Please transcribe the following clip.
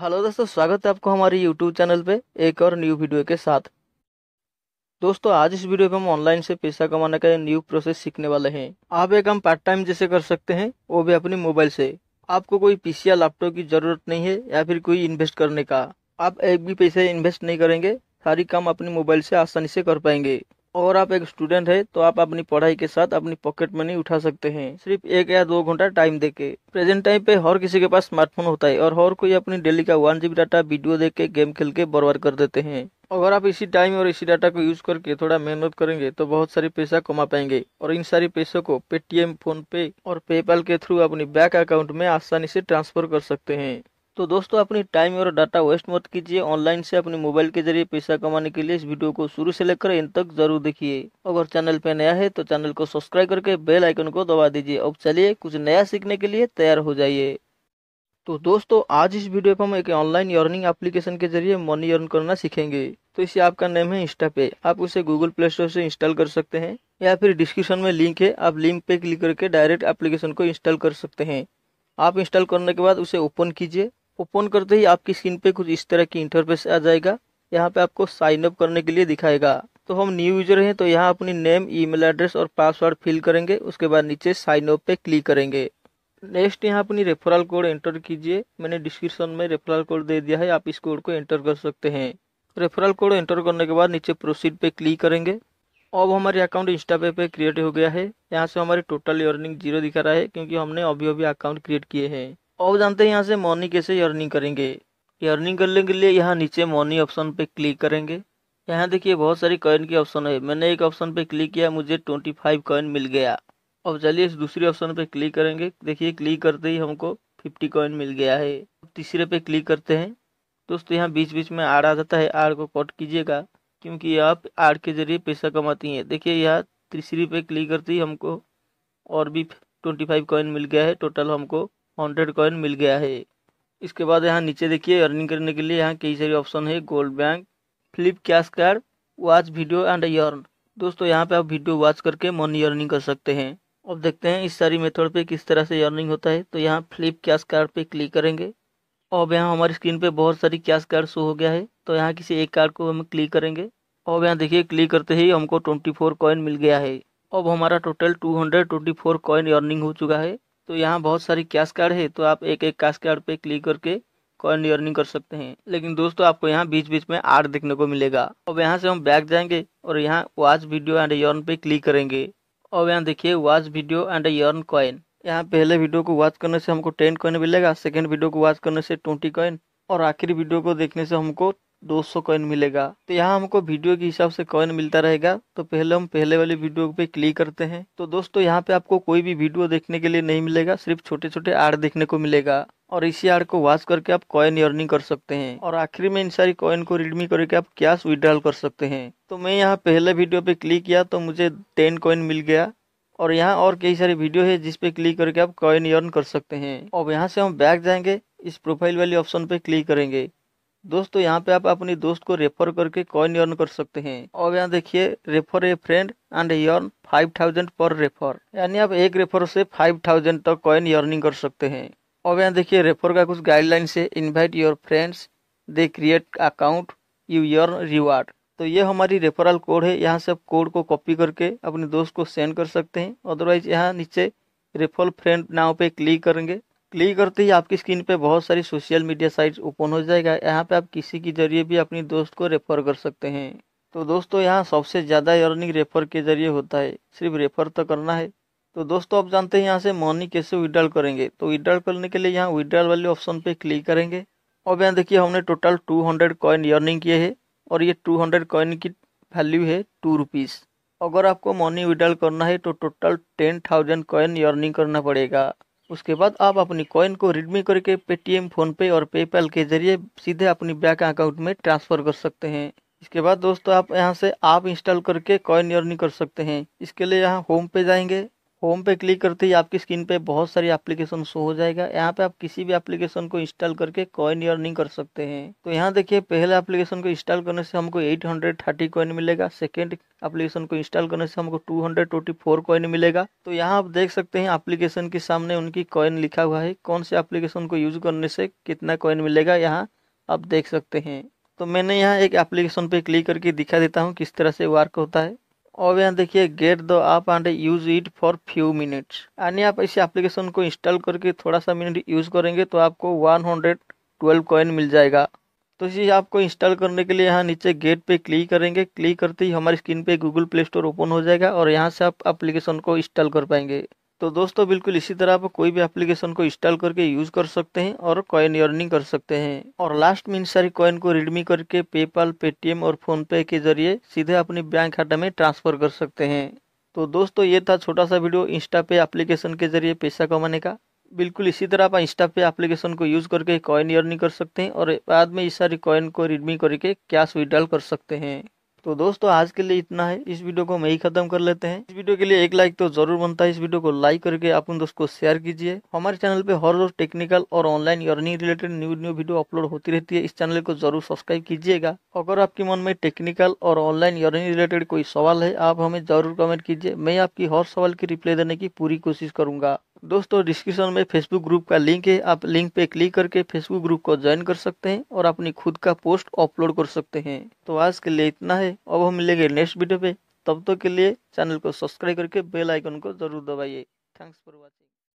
hello दोस्तों स्वागत है आपको हमारे यूट्यूब चैनल पे एक और न्यू वीडियो के साथ दोस्तों आज इस वीडियो पे हम ऑनलाइन से पैसा कमाने का न्यू प्रोसेस सीखने वाले हैं आप एक काम पार्ट टाइम जैसे कर सकते हैं वो भी अपने मोबाइल से आपको कोई पीसी या लैपटॉप की ज़रूरत नहीं है या फिर कोई इन्वेस्ट करने का आप एक भी पैसे इन्वेस्ट नहीं करेंगे सारी काम अपने मोबाइल से आसानी से कर पाएंगे और आप एक स्टूडेंट है तो आप अपनी पढ़ाई के साथ अपनी पॉकेट मनी उठा सकते हैं सिर्फ एक या दो घंटा टाइम देके प्रेजेंट टाइम पे हर किसी के पास स्मार्टफोन होता है और हर कोई अपनी डेली का वन जीबी डाटा वीडियो देख के गेम खेल के बर्बाद कर देते हैं अगर आप इसी टाइम और इसी डाटा को यूज करके थोड़ा मेहनत करेंगे तो बहुत सारे पैसा कमा पाएंगे और इन सारे पैसों को पेटीएम फोन पे और पेपाल के थ्रू अपनी बैंक अकाउंट में आसानी से ट्रांसफर कर सकते हैं तो दोस्तों अपनी टाइम और डाटा वेस्ट मत कीजिए ऑनलाइन से अपने मोबाइल के जरिए पैसा कमाने के लिए इस वीडियो को शुरू से लेकर इन तक जरूर देखिए अगर चैनल पे नया है तो चैनल को सब्सक्राइब करके बेल आइकन को दबा दीजिए अब चलिए कुछ नया सीखने के लिए तैयार हो जाइए तो दोस्तों आज इस वीडियो पर हम एक ऑनलाइन अर्निंग एप्लीकेशन के जरिए मनी अर्न करना सीखेंगे तो इसे आपका नेम है इंस्टा पे आप उसे गूगल प्ले स्टोर से इंस्टॉल कर सकते हैं या फिर डिस्क्रिप्शन में लिंक है आप लिंक पे क्लिक करके डायरेक्ट एप्लीकेशन को इंस्टॉल कर सकते हैं आप इंस्टॉल करने के बाद उसे ओपन कीजिए ओपन करते ही आपकी स्क्रीन पे कुछ इस तरह की इंटरफेस आ जाएगा यहाँ पे आपको साइन अप करने के लिए दिखाएगा तो हम न्यू यूजर हैं तो यहाँ अपनी नेम ईमेल एड्रेस और पासवर्ड फिल करेंगे उसके बाद नीचे साइन अप पे क्लिक करेंगे नेक्स्ट यहाँ अपनी रेफरल कोड एंटर कीजिए मैंने डिस्क्रिप्शन में रेफरल कोड दे दिया है आप इस कोड को एंटर कर सकते हैं रेफरल कोड एंटर करने के बाद नीचे प्रोसीड पे क्लिक करेंगे अब हमारे अकाउंट इंस्टा पे पे क्रिएट हो गया है यहाँ से हमारी टोटल अर्निंग जीरो दिखा रहा है क्योंकि हमने अभी अभी अकाउंट क्रिएट किए हैं और जानते हैं यहाँ से मॉनी कैसे अर्निंग करेंगे अर्निंग करने के लिए यहाँ नीचे मॉनी ऑप्शन पे क्लिक करेंगे यहाँ देखिए बहुत सारी कॉइन के ऑप्शन है मैंने एक ऑप्शन पे क्लिक किया मुझे ट्वेंटी फाइव कॉइन मिल गया अब चलिए इस दूसरे ऑप्शन पे क्लिक करेंगे देखिए क्लिक करते ही हमको फिफ्टी कॉइन मिल गया है अब तीसरे पे क्लिक करते हैं दोस्तों यहाँ बीच बीच में आड़ आ जाता है आड़ को कट कीजिएगा क्योंकि आप आड़ के जरिए पैसा कमाती हैं देखिए यहाँ तीसरी पे क्लिक करते ही हमको और भी ट्वेंटी फाइव कॉइन मिल गया है टोटल हमको हंड्रेड कॉइन मिल गया है इसके बाद यहाँ नीचे देखिए अर्निंग करने के लिए यहाँ कई सारे ऑप्शन है gold bank flip cash card watch video and earn दोस्तों यहाँ पे आप वीडियो वॉच करके मनी अर्निंग कर सकते हैं अब देखते हैं इस सारी मेथड पे किस तरह से अर्निंग होता है तो यहाँ फ्लिप कैश कार्ड पे क्लिक करेंगे अब यहाँ हमारी स्क्रीन पे बहुत सारी कैश कार्ड शो हो गया है तो यहाँ किसी एक कार्ड को हम क्लिक करेंगे अब यहाँ देखिए क्लिक करते ही हमको ट्वेंटी फोर कॉइन मिल गया है अब हमारा total two hundred twenty four coin earning हो चुका है तो यहाँ बहुत सारी कैश कार्ड है तो आप एक एक कैश कार्ड पे क्लिक करके कॉइन अर्निंग कर सकते हैं लेकिन दोस्तों आपको यहाँ बीच बीच में आर्ट देखने को मिलेगा अब यहाँ से हम बैक जाएंगे और यहाँ वॉच वीडियो एंड यर्न पे क्लिक करेंगे अब यहाँ देखिए watch video and earn coin यहाँ पहले वीडियो को वॉच करने से हमको टेन कॉइन मिलेगा सेकेंड वीडियो को वॉच करने से ट्वेंटी कॉइन और आखिरी वीडियो को देखने से हमको 200 कॉइन मिलेगा तो यहाँ हमको वीडियो के हिसाब से कॉइन मिलता रहेगा तो पहले हम पहले वाले वीडियो पे क्लिक करते हैं तो दोस्तों यहाँ पे आपको कोई भी वीडियो देखने के लिए नहीं मिलेगा सिर्फ छोटे छोटे आर्ट देखने को मिलेगा और इसी आर्ट को वॉच करके आप कॉइन अर्निंग कर सकते हैं और आखिरी में इन सारी कॉइन को रिडमी करके आप कैश विड्रॉल कर सकते हैं तो मैं यहाँ पहले वीडियो पे क्लिक किया तो मुझे टेन कॉइन मिल गया और यहाँ और कई सारे वीडियो है जिसपे क्लिक करके आप कॉइन अर्न कर सकते हैं और यहाँ से हम बैक जाएंगे इस प्रोफाइल वाले ऑप्शन पे क्लिक करेंगे दोस्तों यहाँ पे आप अपने दोस्त को रेफर करके कॉइन अर्न कर सकते हैं और यहाँ देखिए refer a friend and earn five thousand पर रेफर यानी आप एक रेफर से फाइव थाउजेंड तक कॉइन यर्निंग कर सकते हैं और यहाँ देखिए रेफर का कुछ गाइडलाइन से invite your friends they create account you earn reward तो ये हमारी रेफरल कोड है यहाँ से आप कोड को कॉपी करके अपने दोस्त को सेंड कर सकते हैं अदरवाइज यहाँ नीचे रेफरल फ्रेंड नाव पे क्लिक करेंगे क्लिक करते ही आपकी स्क्रीन पे बहुत सारी सोशल मीडिया साइट्स ओपन हो जाएगा यहाँ पे आप किसी के जरिए भी अपनी दोस्त को रेफर कर सकते हैं तो दोस्तों यहाँ सबसे ज़्यादा अर्निंग रेफर के जरिए होता है सिर्फ रेफर तो करना है तो दोस्तों आप जानते हैं यहाँ से मनी कैसे विड्रॉल करेंगे तो विड्रॉल करने के लिए यहाँ विड्रॉल वाले ऑप्शन पर क्लिक करेंगे अब यहाँ देखिए हमने टोटल हंड्रेड कॉइन अर्निंग किए हैं और ये हंड्रेड कॉइन की वैल्यू है टू रुपीज़ अगर आपको मनी विड्रॉल करना है तो total ten thousand coin earning करना पड़ेगा उसके बाद आप अपनी कॉइन को रिडमी करके पेटीएम फ़ोनपे और पेपैल के जरिए सीधे अपनी बैंक अकाउंट में ट्रांसफ़र कर सकते हैं इसके बाद दोस्तों आप यहाँ से आप इंस्टॉल करके कॉइन अर्निंग कर सकते हैं इसके लिए यहाँ होम पे जाएंगे होम पे क्लिक करते ही आपकी स्क्रीन पे बहुत सारी एप्लीकेशन शो हो जाएगा यहाँ पे आप किसी भी एप्लीकेशन को इंस्टॉल करके कॉइन अर्निंग कर सकते हैं तो यहाँ देखिए पहले एप्लीकेशन को इंस्टॉल करने से हमको 830 कॉइन मिलेगा सेकेंड एप्लीकेशन को इंस्टॉल करने से हमको 224 कॉइन मिलेगा तो यहाँ आप देख सकते हैं एप्लीकेशन के सामने उनकी कॉइन लिखा हुआ है कौन से एप्लीकेशन को यूज करने से कितना कॉइन मिलेगा यहाँ आप देख सकते हैं तो मैंने यहाँ एक एप्लीकेशन पे क्लिक करके दिखा देता हूँ किस तरह से वर्क होता है अब यहाँ देखिए गेट दो आप and use it for few minutes यानी आप इसी एप्लीकेशन को इंस्टॉल करके थोड़ा सा मिनट यूज़ करेंगे तो आपको वन हंड्रेड ट्वेल्व कॉइन मिल जाएगा तो इसी आपको इंस्टॉल करने के लिए यहाँ नीचे गेट पे क्लिक करेंगे क्लिक करते ही हमारी स्क्रीन पे गूगल प्ले स्टोर ओपन हो जाएगा और यहाँ से आप एप्लीकेशन को इंस्टॉल कर पाएंगे तो दोस्तों बिल्कुल इसी तरह आप कोई भी एप्लीकेशन को इंस्टॉल करके यूज़ कर सकते हैं और कॉइन अर्निंग कर सकते हैं और लास्ट में इन सारी कॉइन को रिडमी करके पेपाल पेटीएम और फोनपे के जरिए सीधे अपने बैंक खाता में ट्रांसफ़र कर सकते हैं तो दोस्तों ये था छोटा सा वीडियो इंस्टा पे एप्लीकेशन के जरिए पैसा कमाने का बिल्कुल इसी तरह आप इंस्टा पे एप्लीकेशन को यूज़ करके कॉइन अर्निंग कर सकते हैं और बाद में इस सारी कॉइन को रिडमी करके कैश विड्रॉल कर सकते हैं तो दोस्तों आज के लिए इतना है इस वीडियो को हम यही खत्म कर लेते हैं इस वीडियो के लिए एक लाइक तो जरूर बनता है इस वीडियो को लाइक करके आप उन दोस्तों को शेयर कीजिए हमारे चैनल पे हर रोज टेक्निकल और online earning related new new video upload होती रहती है इस चैनल को जरूर सब्सक्राइब कीजिएगा अगर आपके मन में टेक्निकल और ऑनलाइन अर्निंग रिलेटेड कोई सवाल है आप हमें जरूर कमेंट कीजिए मैं आपकी हर सवाल की रिप्लाई देने की पूरी कोशिश करूंगा दोस्तों डिस्क्रिप्शन में फेसबुक ग्रुप का लिंक है आप लिंक पे क्लिक करके फेसबुक ग्रुप को ज्वाइन कर सकते हैं और अपनी खुद का पोस्ट अपलोड कर सकते हैं तो आज के लिए इतना है अब हम मिलेंगे नेक्स्ट वीडियो पे तब तक तो के लिए चैनल को सब्सक्राइब करके बेल आइकन को जरूर दबाइए थैंक्स फॉर वॉचिंग